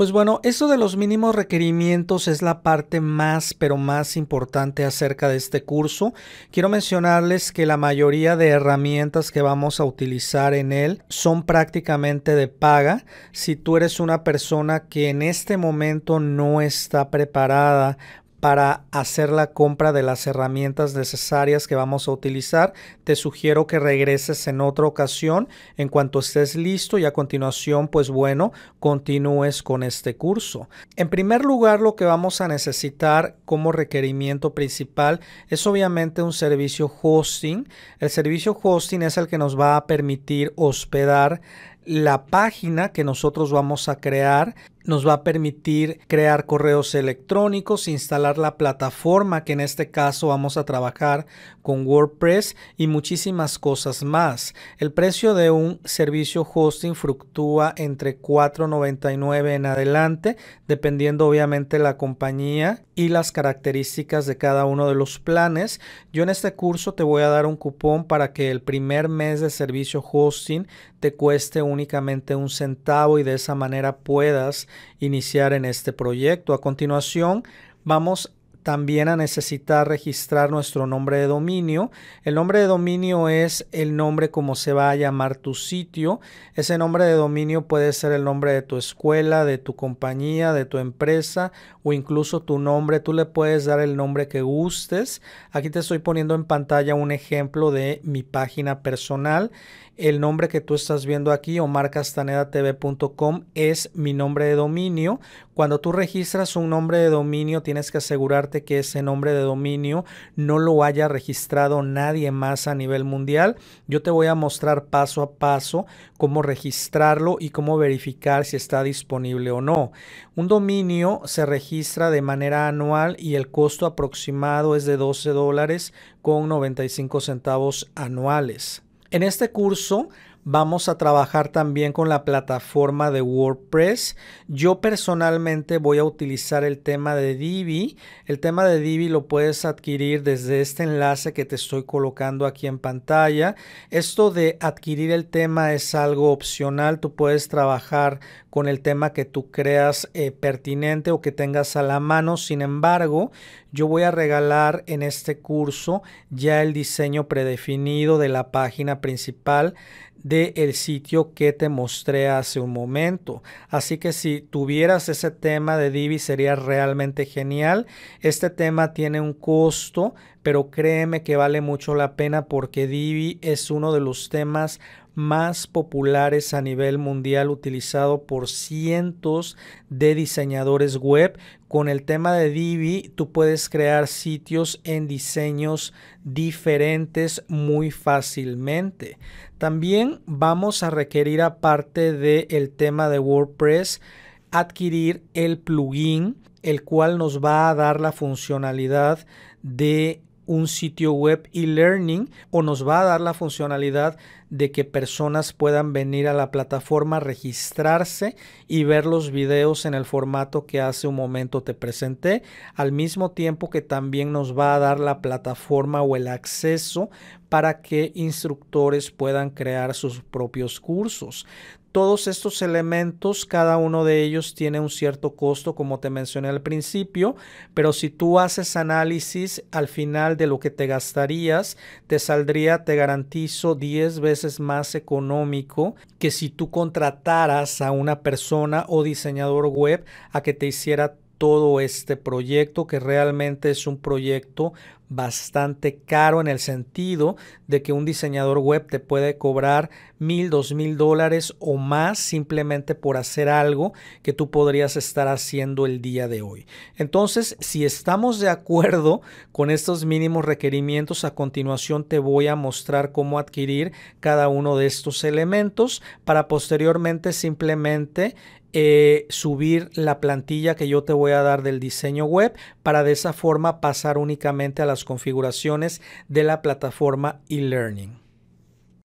Pues bueno, eso de los mínimos requerimientos es la parte más, pero más importante acerca de este curso. Quiero mencionarles que la mayoría de herramientas que vamos a utilizar en él son prácticamente de paga. Si tú eres una persona que en este momento no está preparada para hacer la compra de las herramientas necesarias que vamos a utilizar. Te sugiero que regreses en otra ocasión en cuanto estés listo y a continuación, pues bueno, continúes con este curso. En primer lugar, lo que vamos a necesitar como requerimiento principal es obviamente un servicio hosting. El servicio hosting es el que nos va a permitir hospedar la página que nosotros vamos a crear nos va a permitir crear correos electrónicos, instalar la plataforma que en este caso vamos a trabajar con WordPress y muchísimas cosas más. El precio de un servicio hosting fluctúa entre 4.99 en adelante, dependiendo obviamente la compañía y las características de cada uno de los planes. Yo en este curso te voy a dar un cupón para que el primer mes de servicio hosting te cueste únicamente un centavo y de esa manera puedas iniciar en este proyecto. A continuación, vamos a también a necesitar registrar nuestro nombre de dominio. El nombre de dominio es el nombre como se va a llamar tu sitio. Ese nombre de dominio puede ser el nombre de tu escuela, de tu compañía, de tu empresa o incluso tu nombre. Tú le puedes dar el nombre que gustes. Aquí te estoy poniendo en pantalla un ejemplo de mi página personal. El nombre que tú estás viendo aquí, marcastanedatv.com es mi nombre de dominio. Cuando tú registras un nombre de dominio, tienes que asegurarte que ese nombre de dominio no lo haya registrado nadie más a nivel mundial. Yo te voy a mostrar paso a paso cómo registrarlo y cómo verificar si está disponible o no. Un dominio se registra de manera anual y el costo aproximado es de 12 dólares con 95 centavos anuales. En este curso Vamos a trabajar también con la plataforma de WordPress. Yo personalmente voy a utilizar el tema de Divi. El tema de Divi lo puedes adquirir desde este enlace que te estoy colocando aquí en pantalla. Esto de adquirir el tema es algo opcional. Tú puedes trabajar con el tema que tú creas eh, pertinente o que tengas a la mano. Sin embargo, yo voy a regalar en este curso ya el diseño predefinido de la página principal del el sitio que te mostré hace un momento. Así que si tuvieras ese tema de Divi sería realmente genial. Este tema tiene un costo, pero créeme que vale mucho la pena porque Divi es uno de los temas más populares a nivel mundial utilizado por cientos de diseñadores web. Con el tema de Divi tú puedes crear sitios en diseños diferentes muy fácilmente. También vamos a requerir aparte del tema de WordPress adquirir el plugin el cual nos va a dar la funcionalidad de un sitio web e-learning o nos va a dar la funcionalidad de que personas puedan venir a la plataforma, registrarse y ver los videos en el formato que hace un momento te presenté, al mismo tiempo que también nos va a dar la plataforma o el acceso para que instructores puedan crear sus propios cursos. Todos estos elementos, cada uno de ellos tiene un cierto costo, como te mencioné al principio, pero si tú haces análisis al final de lo que te gastarías, te saldría, te garantizo, 10 veces más económico que si tú contrataras a una persona o diseñador web a que te hiciera todo este proyecto, que realmente es un proyecto bastante caro en el sentido de que un diseñador web te puede cobrar mil, dos mil dólares o más simplemente por hacer algo que tú podrías estar haciendo el día de hoy. Entonces, si estamos de acuerdo con estos mínimos requerimientos, a continuación te voy a mostrar cómo adquirir cada uno de estos elementos para posteriormente simplemente eh, subir la plantilla que yo te voy a dar del diseño web para de esa forma pasar únicamente a las configuraciones de la plataforma e-learning.